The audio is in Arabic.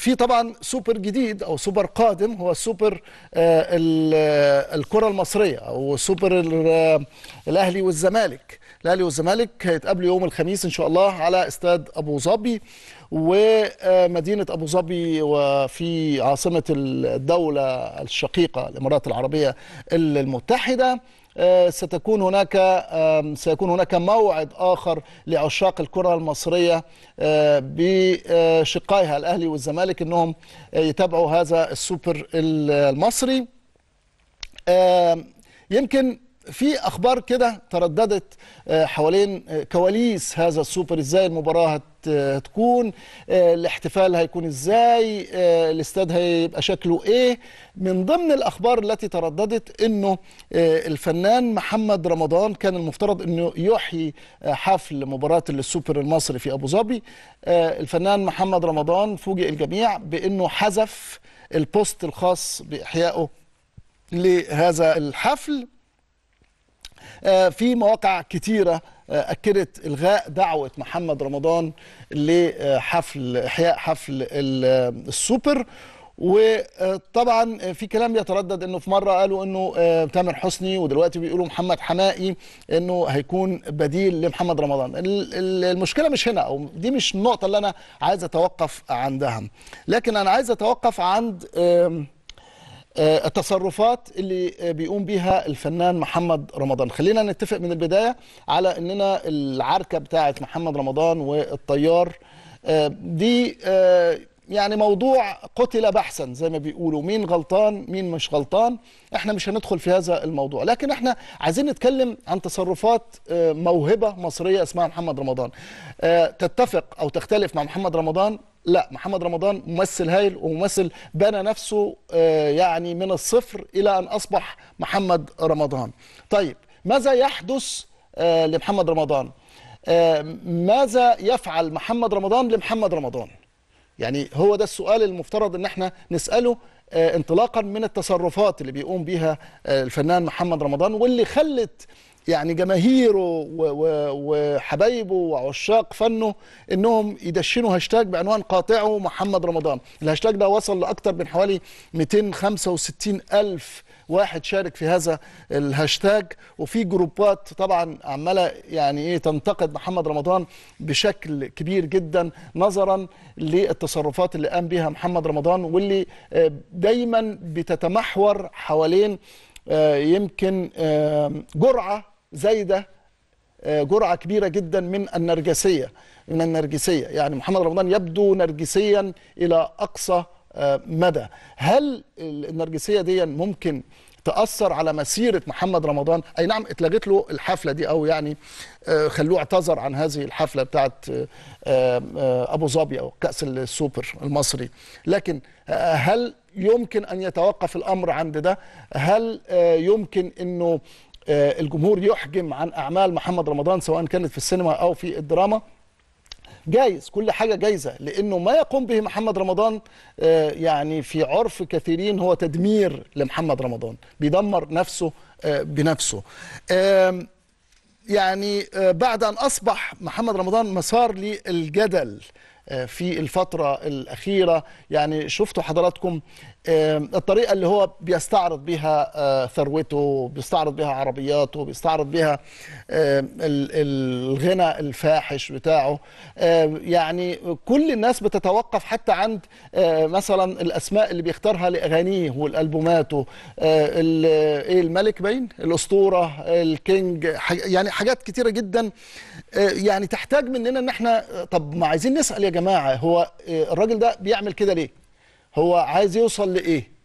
في طبعا سوبر جديد او سوبر قادم هو سوبر آه، آه، الكره المصريه او سوبر آه، الاهلي والزمالك الاهلي والزمالك هيتقابلوا يوم الخميس ان شاء الله على استاد ابو ظبي ومدينة أبو ظبي وفي عاصمة الدولة الشقيقة الإمارات العربية المتحدة آه، ستكون هناك سيكون هناك موعد آخر لعشاق الكرة المصرية آه، بشقائها الأهلي والزمالك أنهم آه، يتابعوا هذا السوبر المصري يمكن في اخبار كده ترددت حوالين كواليس هذا السوبر ازاي المباراه هتكون آه، آه، الاحتفال هيكون ازاي آه، الاستاد هيبقى شكله ايه من ضمن الاخبار التي ترددت انه الفنان محمد رمضان كان المفترض انه يحيي حفل مباراه السوبر المصري في ابو ظبي الفنان محمد رمضان فوجئ الجميع بانه حذف البوست الخاص باحيائه لهذا الحفل في مواقع كتيره اكدت الغاء دعوه محمد رمضان لحفل احياء حفل السوبر وطبعا في كلام يتردد انه في مره قالوا انه آه، تامر حسني ودلوقتي بيقولوا محمد حمائي انه هيكون بديل لمحمد رمضان المشكله مش هنا او دي مش النقطه اللي انا عايز اتوقف عندها لكن انا عايز اتوقف عند آه، التصرفات اللي آه، بيقوم بيها الفنان محمد رمضان خلينا نتفق من البداية على أننا العركة بتاعة محمد رمضان والطيار آه، دي يعني موضوع قتل بحثا زي ما بيقولوا مين غلطان مين مش غلطان احنا مش هندخل في هذا الموضوع لكن احنا عايزين نتكلم عن تصرفات موهبة مصرية اسمها محمد رمضان تتفق او تختلف مع محمد رمضان لا محمد رمضان ممثل هايل وممثل بنى نفسه آه، يعني من الصفر الى ان اصبح محمد رمضان طيب ماذا يحدث آه، لمحمد رمضان آه، ماذا يفعل محمد رمضان لمحمد رمضان يعني هو ده السؤال المفترض ان احنا نساله انطلاقا من التصرفات اللي بيقوم بيها الفنان محمد رمضان واللي خلت يعني جماهيره وحبايبه وعشاق فنه انهم يدشنوا هاشتاج بعنوان قاطعه محمد رمضان الهاشتاج ده وصل لاكثر من حوالي 265 الف واحد شارك في هذا الهاشتاج وفي جروبات طبعا عماله يعني ايه تنتقد محمد رمضان بشكل كبير جدا نظرا للتصرفات اللي قام بها محمد رمضان واللي آه، دايما بتتمحور حوالين آه، يمكن جرعه زي ده آه، جرعه كبيره جدا من النرجسيه من النرجسيه يعني محمد رمضان يبدو نرجسيا الى اقصى آه، مدى هل النرجسيه دي ممكن تاثر على مسيره محمد رمضان اي نعم اتلغت له الحفله دي او يعني آه، خلوه اعتذر عن هذه الحفله بتاعت ابو ظبي او كاس السوبر المصري لكن هل يمكن ان يتوقف الامر عند ده هل يمكن انه آه، الجمهور يحجم عن اعمال محمد رمضان سواء كانت في السينما او في الدراما جايز كل حاجه جايزه لانه ما يقوم به محمد رمضان آه، يعني في عرف كثيرين هو تدمير لمحمد رمضان بيدمر نفسه آه، بنفسه يعني بعد ان اصبح محمد رمضان مسار للجدل في الفترة الأخيرة يعني شفتوا حضراتكم الطريقه اللي هو بيستعرض بها آه، ثروته بيستعرض بها عربياته بيستعرض بها الغنى الفاحش بتاعه يعني كل الناس بتتوقف حتى عند آه، مثلا الاسماء اللي بيختارها لاغانيه والالبوماته آه، ايه الملك باين الاسطوره الكينج يعني حاجات كتيره جدا يعني تحتاج مننا ان احنا طب ما عايزين نسال يا جماعه هو الراجل ده بيعمل كده ليه هو عايز يوصل لايه